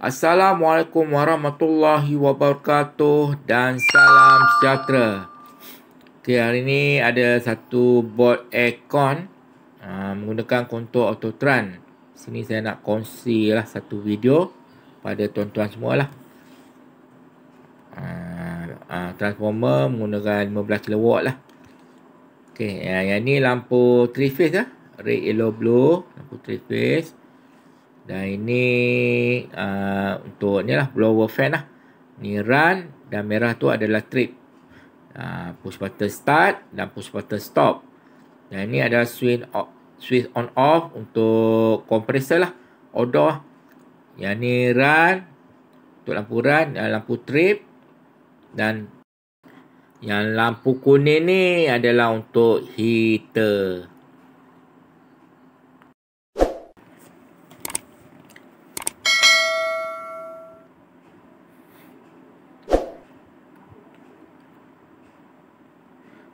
Assalamualaikum warahmatullahi wabarakatuh dan salam sejahtera. Okay, hari ini ada satu bot aircon uh, menggunakan kontur autotran. Sini saya nak kongsi lah satu video pada tuan-tuan semua lah. Uh, ah, uh, ah, transformer menggunakan 15 kW lah. Okay, yang, yang ni lampu 3-phase lah. Red, yellow, blue. Lampu 3-phase. Dan ini uh, untuk ni lah blower fan lah. Ni run dan merah tu adalah trip. Uh, push button start dan push button stop. Dan ini adalah switch on, switch on off untuk compressor lah. Odor lah. Yang ni run. Untuk lampu run dan lampu trip. Dan yang lampu kuning ni adalah untuk heater.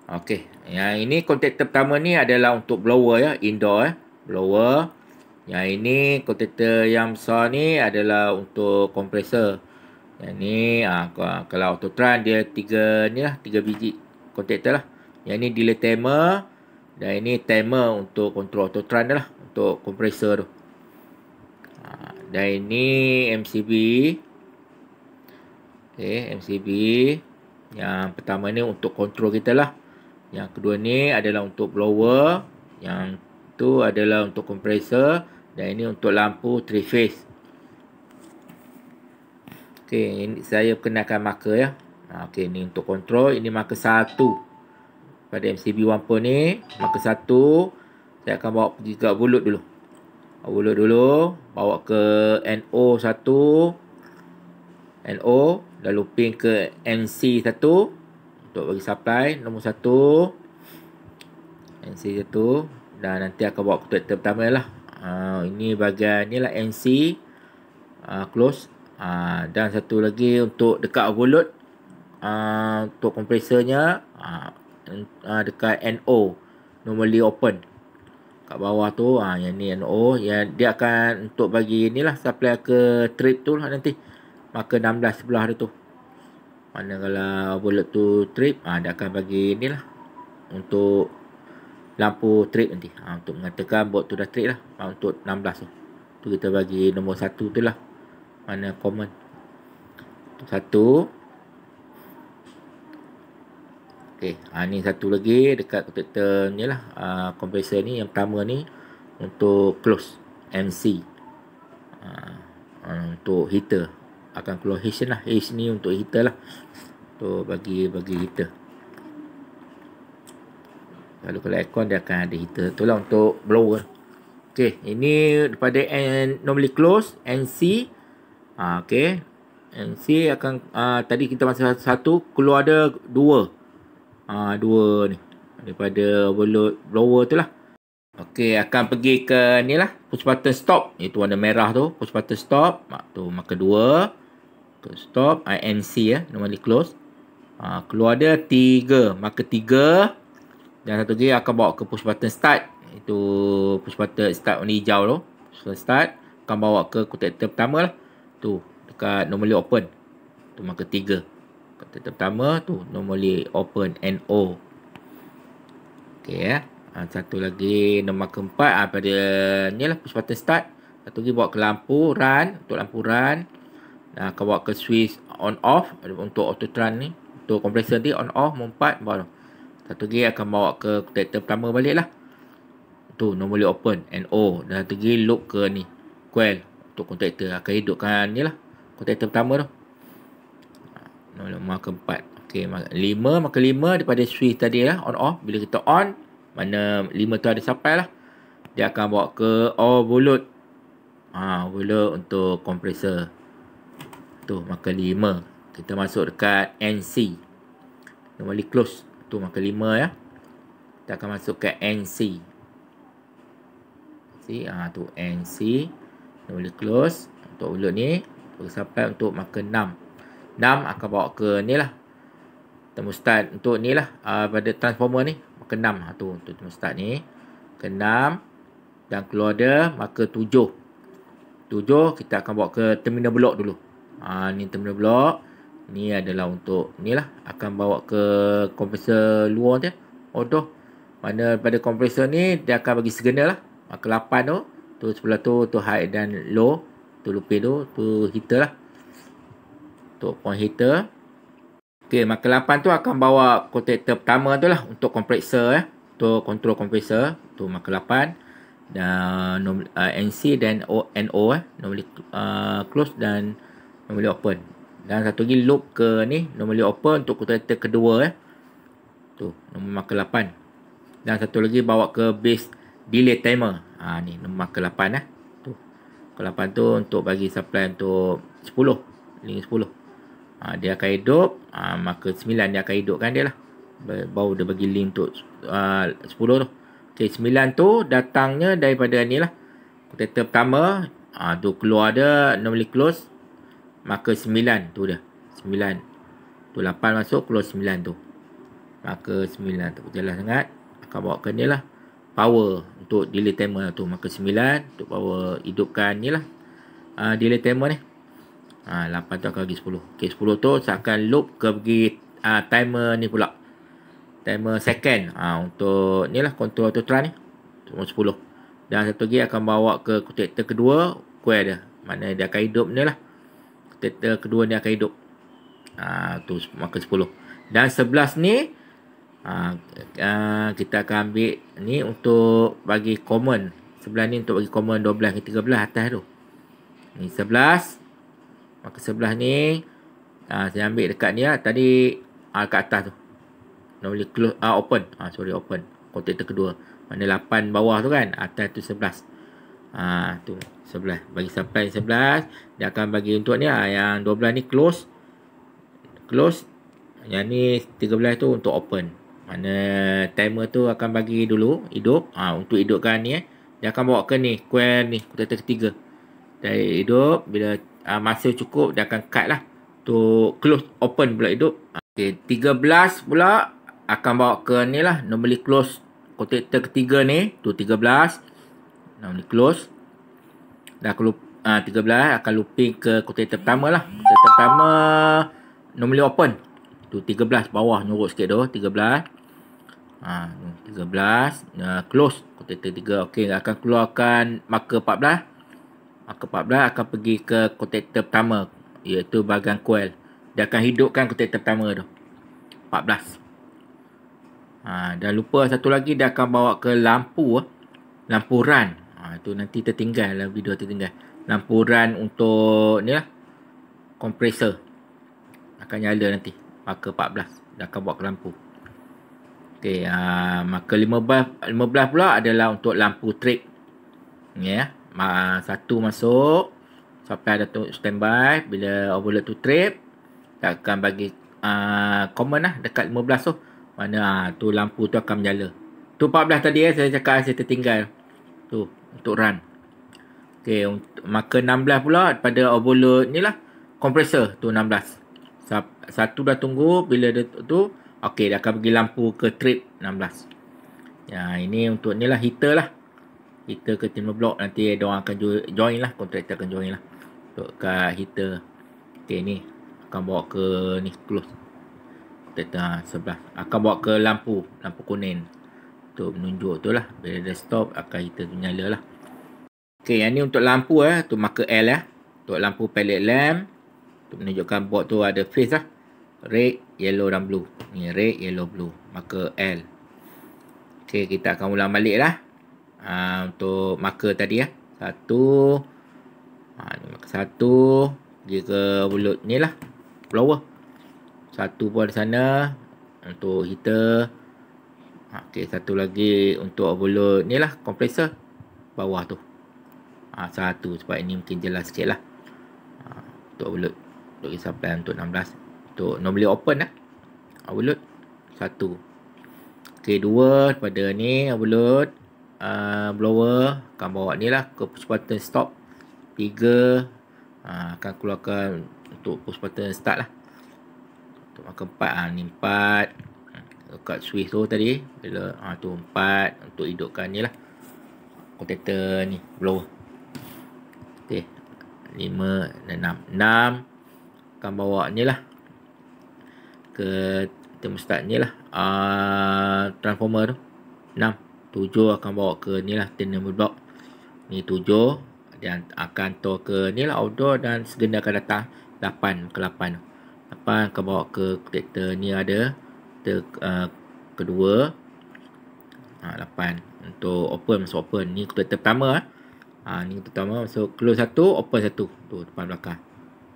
Okey. Yang ini kontaktor pertama ni adalah untuk blower ya. Indoor ya. Blower. Yang ini kontaktor yang besar ni adalah untuk kompresor. Yang ni ha, kalau autotran dia tiga ni lah. Tiga biji kontaktor lah. Yang ni delay timer. Dan ini timer untuk kontrol autotran lah. Untuk kompresor tu. Ha, dan ini MCB. Okey. MCB. Yang pertama ni untuk kontrol kita lah. Yang kedua ni adalah untuk blower. Yang tu adalah untuk compressor. Dan ini untuk lampu 3-phase. Okey, ini saya kenalkan marker ya. Ah, okey, ini untuk control. Ini marker 1. Pada MCB wamper ni, marker 1. Saya akan bawa pergi ke bulut dulu. Bulut dulu. Bawa ke NO1. NO. Lalu ping ke NC 1 untuk bagi supply nombor satu NC dia dan nanti akan buat protector pertama lah uh, ini bagian ni lah NC uh, ha, close uh, dan satu lagi untuk dekat overload uh, untuk compressornya uh, uh, dekat NO normally open kat bawah tu uh, yang ni NO yang dia akan untuk bagi ni lah supply ke trip tu lah nanti maka 16 sebelah dia tu mana kalau bullet tu trip ah dia akan bagi inilah untuk lampu trip nanti ha, untuk mengatakan bot tu dah trip lah ha, untuk 16 tu tu kita bagi nombor 1 tu lah mana common satu ok ha, ah, ni satu lagi dekat protector ni lah ha, compressor ni yang pertama ni untuk close MC ha, untuk heater akan keluar hash lah hash ni untuk kita lah untuk bagi bagi kita. kalau kalau aircon dia akan ada heater tu lah untuk blower ok ini daripada N, normally close NC ha, ah, ok NC akan ha, tadi kita masih satu keluar ada dua ha, dua ni daripada overload blower tu lah ok akan pergi ke ni lah push button stop itu warna merah tu push button stop tu maka dua Okay, stop. INC ya. Normally close. Ha, keluar dia 3. Maka 3. Dan satu lagi akan bawa ke push button start. Itu push button start warna hijau tu. So start. Akan bawa ke kutektor pertama lah. Tu. Dekat normally open. Tu maka tiga, Kutektor pertama tu. Normally open. NO. Okay ya. Ha, satu lagi nombor keempat. Ha, pada ni lah push button start. Satu lagi bawa ke lampu run. Untuk lampu run. Akan ah, buat ke switch on off untuk auto run ni. tu compressor ni on off mempat baru. Satu gear akan bawa ke detector pertama balik lah. Tu normally open and O. Dan satu gear loop ke ni. Coil untuk contactor akan hidupkan ni lah. Contactor pertama tu. Normally maka empat. Okay, lima maka lima daripada switch tadi lah on off. Bila kita on, mana lima tu ada sampai lah. Dia akan bawa ke overload. Ha, overload untuk compressor. Tu maka 5 Kita masuk dekat NC Normally close Tu maka 5 ya Kita akan masuk ke NC See, ha, tu NC Normally close Untuk ulut ni Sampai untuk maka 6 6 akan bawa ke ni lah Termostat untuk ni lah uh, Pada transformer ni Maka 6 ha, tu Untuk termostat ni Ke 6 Dan keluar dia maka 7 7 kita akan bawa ke terminal blok dulu ha, ni terminal blok ni adalah untuk ni lah akan bawa ke kompresor luar dia auto mana pada kompresor ni dia akan bagi signal lah ke 8 tu tu sebelah tu tu high dan low tu lupin tu tu heater lah tu point heater ok maka 8 tu akan bawa kontaktor pertama tu lah untuk kompresor eh. tu control kompresor tu maka 8 dan uh, NC dan No. eh, normally uh, close dan normally open dan satu lagi loop ke ni normally open untuk quarter kedua eh tu nombor marker 8 dan satu lagi bawa ke base delay timer ha ni nombor marker 8 eh tu ke 8 tu untuk bagi supply untuk 10 link 10 ha, dia akan hidup ha, marker 9 dia akan hidupkan dia lah baru dia bagi link untuk ha, uh, 10 tu ok 9 tu datangnya daripada ni lah quarter pertama ha, tu keluar dia normally close Maka 9 tu dia 9 Tu 8 masuk Keluar 9 tu Maka 9 tu Jelas sangat Akan bawakan ni lah Power Untuk delay timer tu Maka 9 Untuk power Hidupkan lah. Ah, ni lah uh, Delay timer ni ha, 8 tu akan pergi 10 Okay 10 tu akan loop ke pergi uh, Timer ni pula Timer second ha, Untuk ni lah Control to try ni Nombor 10 Dan satu lagi akan bawa ke Kutik kedua Square dia Mana dia akan hidup ni lah kita kedua ni akan hidup. Ha, tu maka 10. Dan 11 ni ha, kita akan ambil ni untuk bagi common. 11 ni untuk bagi common 12 ke 13 atas tu. Ni 11. Maka 11 ni ha, saya ambil dekat ni lah. Tadi ha, kat atas tu. Normally close, ha, open. Ha, sorry open. Kotak kedua. Mana 8 bawah tu kan. Atas tu 11. Ah tu 11 Bagi supply 11 Dia akan bagi untuk ni haa, lah. Yang 12 ni close Close Yang ni 13 tu untuk open Mana timer tu akan bagi dulu Hidup Ah Untuk hidupkan ni eh Dia akan bawa ke ni Square ni Kutata ketiga Dari hidup Bila haa, masa cukup Dia akan cut lah tu close open pula hidup haa. Okay 13 pula Akan bawa ke ni lah Normally close Kotak ketiga ni tu 13 Now ni close. Dah aku loop, ha, 13 akan looping ke kotator pertama lah. Kotator pertama normally open. Tu 13 bawah nyuruk sikit tu. 13. Ha, 13. Uh, close. Kotator 3. Okay. Akan keluarkan marker 14. Marker 14 akan pergi ke kotator pertama. Iaitu bahagian coil. Dia akan hidupkan kotator pertama tu. 14. Ha, dan lupa satu lagi dia akan bawa ke lampu. Ah. Lampu run tu nanti tertinggal lah video tertinggal lampuran untuk ni lah kompresor akan nyala nanti maka 14 dah akan buat ke lampu okey uh, maka 15 15 pula adalah untuk lampu trek ya uh, satu masuk sampai ada tu standby bila overload tu trip dia akan bagi uh, common lah dekat 15 tu mana uh, tu lampu tu akan menyala tu 14 tadi eh saya cakap saya tertinggal tu untuk run. Okey, um, maka 16 pula pada overload ni lah. Compressor tu 16. Satu dah tunggu bila dia tu. tu Okey, dia akan pergi lampu ke trip 16. Ya, ini untuk ni lah heater lah. Heater ke timber block nanti dia orang akan join lah. Contractor akan join lah. Untuk ke heater. Okey, ni. Akan bawa ke ni close. Contractor ah, sebelah. Akan bawa ke lampu. Lampu kuning untuk menunjuk tu lah. Bila dah stop, akan kita menyala lah. Okay, yang ni untuk lampu eh. Tu marker L eh. Untuk lampu palette lamp. Untuk menunjukkan bot tu ada face lah. Red, yellow dan blue. Ni red, yellow, blue. Marker L. Okay, kita akan ulang balik lah. Ha, untuk marker tadi eh. Satu. Ha, ni marker satu. Pergi ke ni lah. Blower. Satu pun ada sana. Untuk heater ha, okay, Satu lagi untuk overload Ni lah compressor Bawah tu ha, Satu sebab ini mungkin jelas sikit lah ha, Untuk overload Untuk supply untuk 16 Untuk normally open lah Overload Satu Okay dua Pada ni overload ha, uh, Blower Akan bawa ni lah Ke push button stop Tiga ha, Akan keluarkan Untuk push button start lah Untuk maka empat ha, Ni empat dekat switch tu tadi bila ha, tu 4 untuk hidupkan ni lah kontaktor ni blower ok 5 6 enam akan bawa ni lah ke thermostat ni lah uh, transformer tu 6 7 akan bawa ke ni lah thermal block ni tujuh dan akan to ke ni lah outdoor dan segenda akan datang 8 ke 8 8 akan bawa ke kontaktor ni ada kita uh, kedua ha, uh, 8 untuk open masuk open ni kereta pertama ha, ni pertama masuk close satu, open satu, tu depan belakang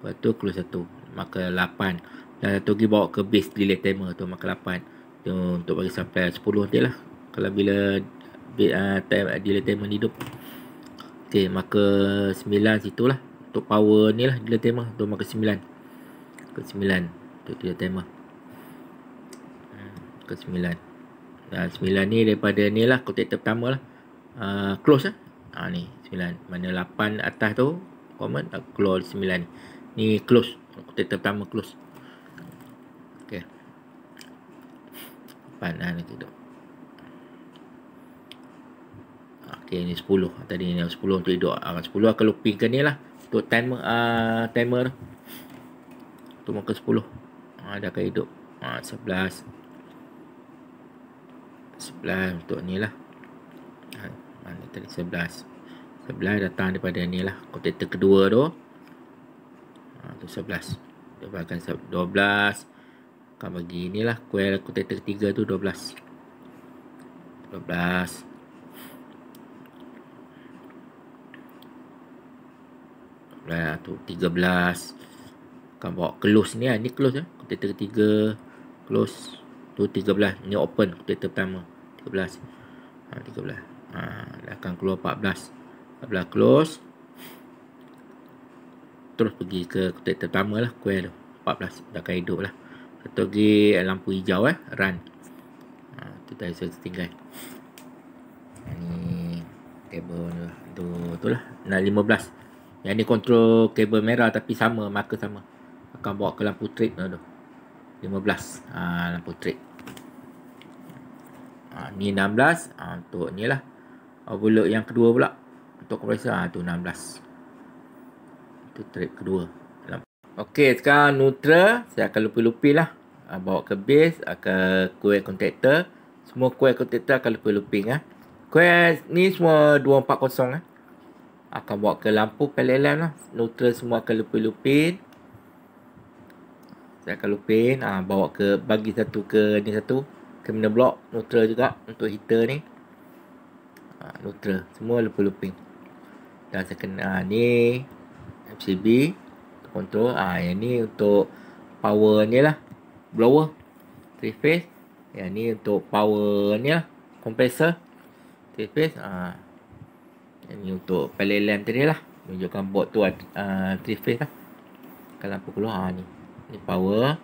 lepas tu close satu, maka 8 dan satu lagi bawa ke base delay timer tu maka 8 tu, untuk bagi sampai 10 dia lah kalau bila uh, time, delay timer ni hidup ok maka 9 situ lah untuk power ni lah delay timer tu maka 9 ke 9 tu delay timer ke 9 Dan 9 ni daripada ni lah Kotator pertama lah uh, Close lah ha, Ni 9 Mana 8 atas tu Common uh, Close 9 ni Ni close Kotator pertama close Okay 8 lah ni tu Okay ni 10 Tadi ni 10 untuk hidup ah, uh, 10 akan looping ke ni lah Untuk timer uh, Timer tu Untuk muka 10 ha, Dah akan hidup Ah, 11 11 untuk ni lah ha, mana tadi 11 11 datang daripada ni lah kotator kedua tu ha, tu 11 lepaskan 12 akan bagi ni lah kuil kotator ketiga tu dua 12 12 12 tu 13 akan bawa close ni lah ni close lah ya, kotator ketiga close tu 13 ni open kereta pertama 13 ha, 13 ha, dia akan keluar 14 14 close terus pergi ke kereta pertama lah kuih tu 14 dah akan hidup lah atau pergi lampu hijau eh run ha, tu tadi saya tinggal ha, ni kabel ni lah tu, tu lah nak 15 yang ni kontrol kabel merah tapi sama marker sama akan bawa ke lampu trip lah tu, tu. 15 ha, ah, lampu trik ha, ah, ni 16 ha, ah, untuk ni lah overload yang kedua pula untuk compressor ha, tu 16 itu trik kedua okey sekarang neutral saya akan lupi-lupi lah ha, bawa ke base akan kuih contactor semua kuih contactor akan lupi ah kan kuih ni semua 240 kan eh. akan bawa ke lampu paralel lah neutral semua akan lupi-lupi ya, kalau pain ha, ah, bawa ke bagi satu ke ni satu ke mineral block neutral juga untuk heater ni ha, neutral semua lupa looping dan second ha, ah, ni MCB control ah ha, yang ni untuk power ni lah blower three phase yang ni untuk power ni lah compressor three phase ha. yang ni untuk pelet lamp tadi lah menunjukkan board tu uh, three phase lah kalau apa keluar ha, ni ni power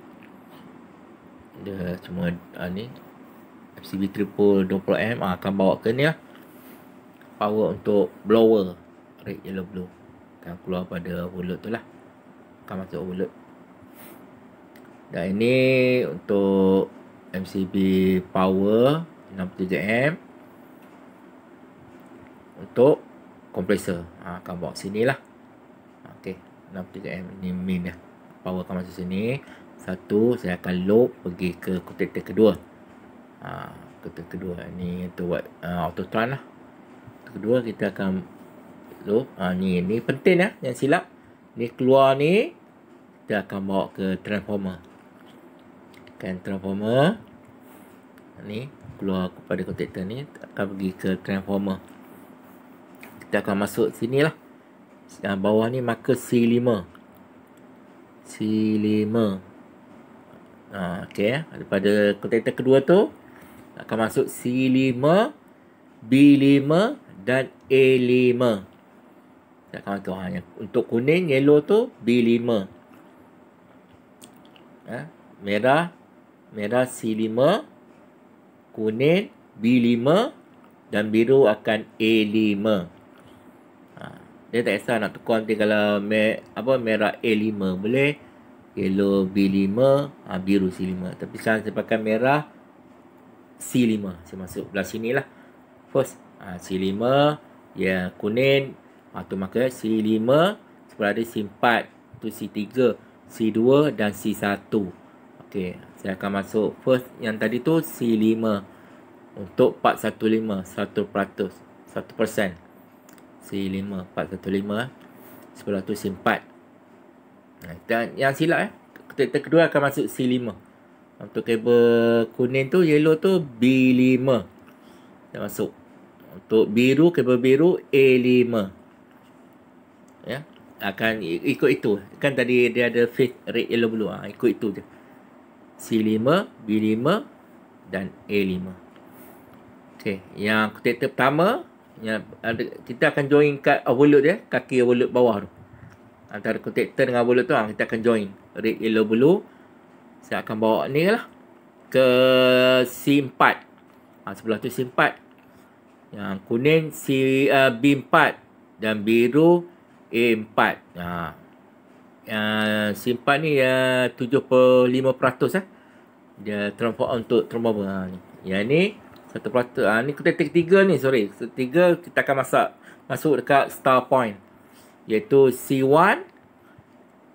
dia cuma ah, ni PCB triple 20M ah, akan bawa ke ni lah power untuk blower red yellow blue akan keluar pada overload tu lah akan masuk overload dan ini untuk MCB power 67M untuk kompresor ah, akan bawa sini lah ok 67M ini min lah power kat masuk sini Satu, saya akan loop pergi ke kotak kedua ha, Kotak kedua ni untuk buat uh, ha, autotran lah Kedua, kita akan loop ha, ni, ni penting lah. yang silap Ni keluar ni Kita akan bawa ke transformer Kan transformer Ni, keluar kepada kotak ni Akan pergi ke transformer Kita akan masuk sini lah Bawah ni marker C5 C5 ha, Okay eh. Daripada kontaktor kedua tu Akan masuk C5 B5 Dan A5 Takkan tu hanya Untuk kuning Yellow tu B5 ha? Merah Merah C5 Kuning B5 Dan biru akan A5 Okay dia tak kisah nak tukar nanti kalau mer, apa merah A5 boleh. Yellow B5. Ha, biru C5. Tapi sekarang saya pakai merah C5. Saya masuk belah sini lah. First. Ha, C5. Ya yeah, kuning. Ha, tu maka C5. Sebelah ada C4. Tu C3. C2 dan C1. Okey. Saya akan masuk first yang tadi tu C5. Untuk 415. 100%. 1%. C5 415 eh. 104 Yang silap eh Ketua kedua akan masuk C5 Untuk kabel kuning tu Yellow tu B5 Dia masuk Untuk biru Kabel biru A5 Ya yeah. Akan ikut itu Kan tadi dia ada Fade red yellow blue ha, Ikut itu je C5 B5 Dan A5 Okay Yang ketua pertama ya, ada, kita akan join kat overload dia, kaki overload bawah tu. Antara contactor dengan overload tu, ha, kita akan join. Red, yellow, blue. Saya akan bawa ni lah. Ke C4. Ha, ah, sebelah tu C4. Yang kuning, C, uh, ah, B4. Dan biru, A4. Ha. Yang uh, C4 ni uh, 75% lah. Dia transform untuk transformer. Ha, ni. Yang ni, satu plata. Ha, ni kita take tiga ni. Sorry. Tiga kita akan masak. Masuk dekat star point. Iaitu C1.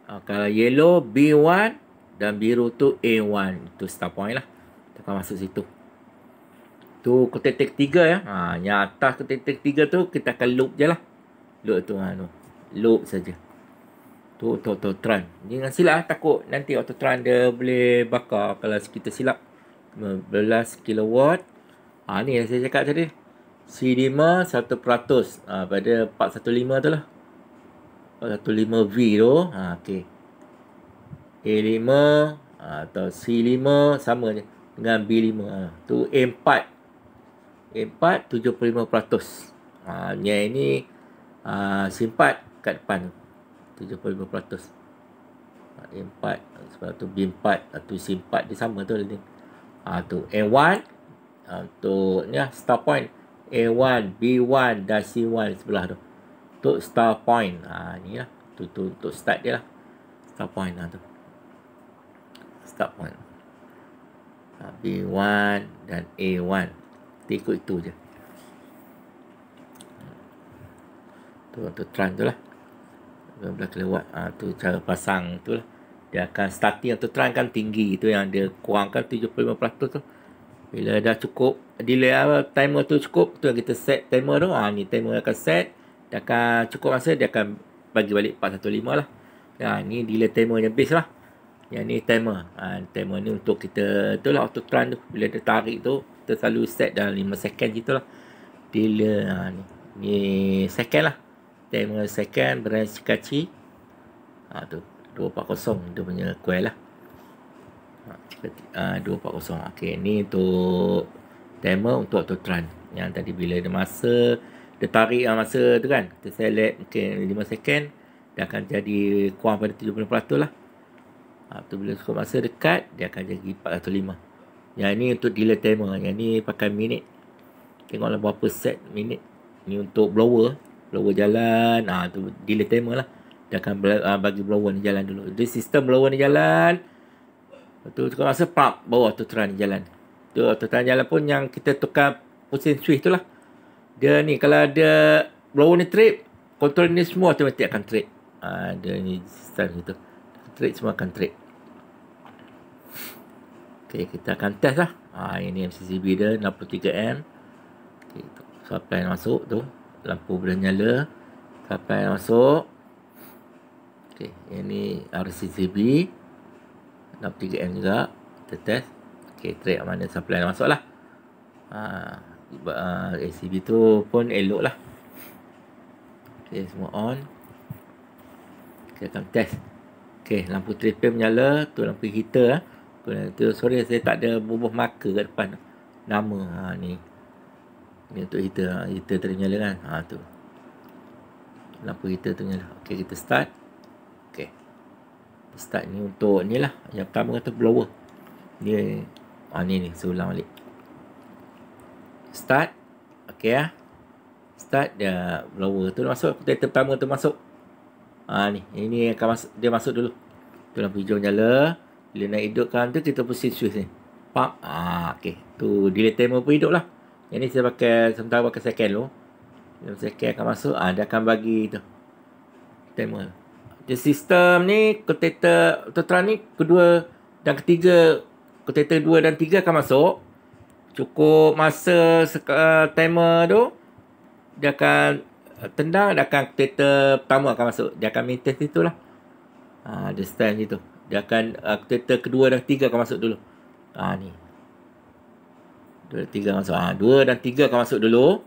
Ha, ah, kalau yellow B1. Dan biru tu A1. Itu star point lah. Kita akan masuk situ. Tu kita take tiga ya. Ha, yang atas kita take tiga tu. Kita akan loop je lah. Loop tu. Ha, ah, no. Loop saja. Tu auto autotran. Jangan silap lah. Takut nanti auto trend dia boleh bakar. Kalau kita silap. 15 kilowatt Ha, ni yang saya cakap tadi. C5 1% ha, pada 415 tu lah. 415V tu. Ha, ah, okay. A5 ha, ah, atau C5 sama je dengan B5. Ha. Tu A4. A4 75%. Ha, ni yang ni ha, C4 kat depan. 75%. M4 sebab tu B4 atau C4 dia sama tu ni. Lah ah ha, tu M1 untuk ni star point A1, B1 dan C1 sebelah tu. Untuk star point. Ha ni lah. Tu, tu untuk start dia lah. Star point lah tu. Start point. Ha, B1 dan A1. Kita ikut itu je. Tu tu trunk tu lah. Belah lewat. Ha, tu cara pasang tu lah. Dia akan starting untuk trunk kan tinggi tu yang dia kurangkan 75% tu. Bila dah cukup delay timer tu cukup tu kita set timer tu ha ni timer akan set dia akan cukup masa dia akan bagi balik 415 lah. Ha ni delay timer yang base lah. Yang ni timer. Ha, timer ni untuk kita tu lah auto run tu bila dia tarik tu kita selalu set dalam 5 second gitu lah. Delay ha, ni. ni second lah. Timer second branch kaci. Ha tu 240 dia punya kuil lah. 240 ah, Okey, ni untuk timer untuk autotran yang tadi bila ada masa dia tarik masa tu kan kita select mungkin 5 second dia akan jadi kurang pada 70% lah ha, tu bila cukup masa dekat dia akan jadi 405 yang ni untuk delay timer yang ni pakai minit tengoklah berapa set minit ni untuk blower blower jalan ha, tu delay timer lah dia akan bagi blower ni jalan dulu dia sistem blower ni jalan Tu tu rasa park bawah tu terang jalan. Tu terang jalan pun yang kita tukar pusing switch tu lah. Dia ni kalau ada blower ni trip, kontrol ni semua automatik akan trip. Ada ha, ni start gitu. Trip semua akan trip. Okay, kita akan test lah. ah ini MCCB dia 63M. Okay, tu. Supply masuk tu. Lampu boleh nyala. Supply masuk. Okay, ini RCCB. RCCB. Knob 3M juga Kita test Ok track yang mana supply nak masuk lah ha, ACB ha, tu pun elok lah Ok semua on Kita akan test Ok lampu trip tripping menyala Tu lampu heater lah tu sorry saya tak ada bubuh marker kat depan nama ha ni ni untuk heater ha, heater tadi nyala kan ha tu lampu heater tu nyala okey kita start start ni untuk ni lah yang pertama kata blower ni ah ni ni saya ulang balik start ok ya start dia blower tu dia masuk kita pertama tu masuk ah ni ini akan masuk dia masuk dulu tu lampu hijau nyala bila nak hidupkan tu kita pusing switch ni pump ah ok tu delay timer pun hidup lah yang ni saya pakai sementara pakai second tu dalam second akan masuk ah dia akan bagi tu timer tu jadi sistem ni kotator tetra ni kedua dan ketiga kotator dua dan tiga akan masuk. Cukup masa uh, timer tu dia akan uh, tendang dia akan kotator pertama akan masuk. Dia akan maintain situ lah. Ha, the stand gitu. Dia akan uh, kotator kedua dan tiga akan masuk dulu. Ha, ni. Dua dan tiga masuk. Ha, dua dan tiga akan masuk dulu.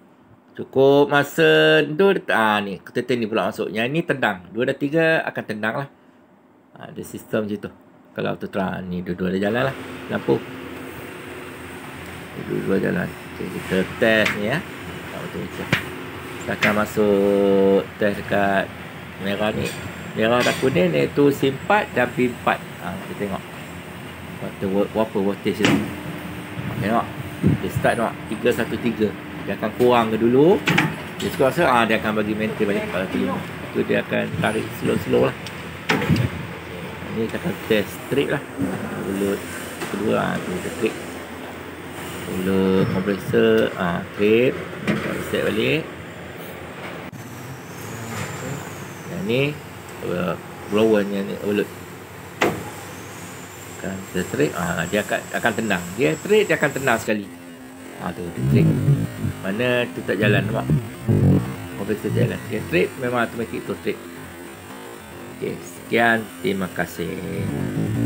Cukup masa dua ah ni curtain ni pula masuk. Yang ni tendang. Dua dan tiga akan tendang lah. Ah, ada sistem macam tu. Kalau tu terang ni dua-dua dah jalan lah. Lampu. Dua-dua jalan. Okay, kita test ni ya. Tak betul macam. Setakat masuk test dekat merah ni. Merah dan kuning iaitu SIM 4 dan PIN 4. Ah, kita tengok. Apa voltage tu. Tengok. Dia start tengok. 313 dia akan kurang ke dulu dia suka rasa ah, dia akan bagi mentir balik kepala telur tu dia akan tarik slow-slow lah Ini kita akan test trick lah mulut kedua ah, tu kita trick mulut compressor ah, trip set balik yang ni blowernya ni mulut kan dia trick ah, dia akan, akan tenang dia trip, dia akan tenang sekali ah, tu trick mana tu tak jalan nampak Kompresor jalan Okay trip memang automatic tu trip Okay sekian Terima kasih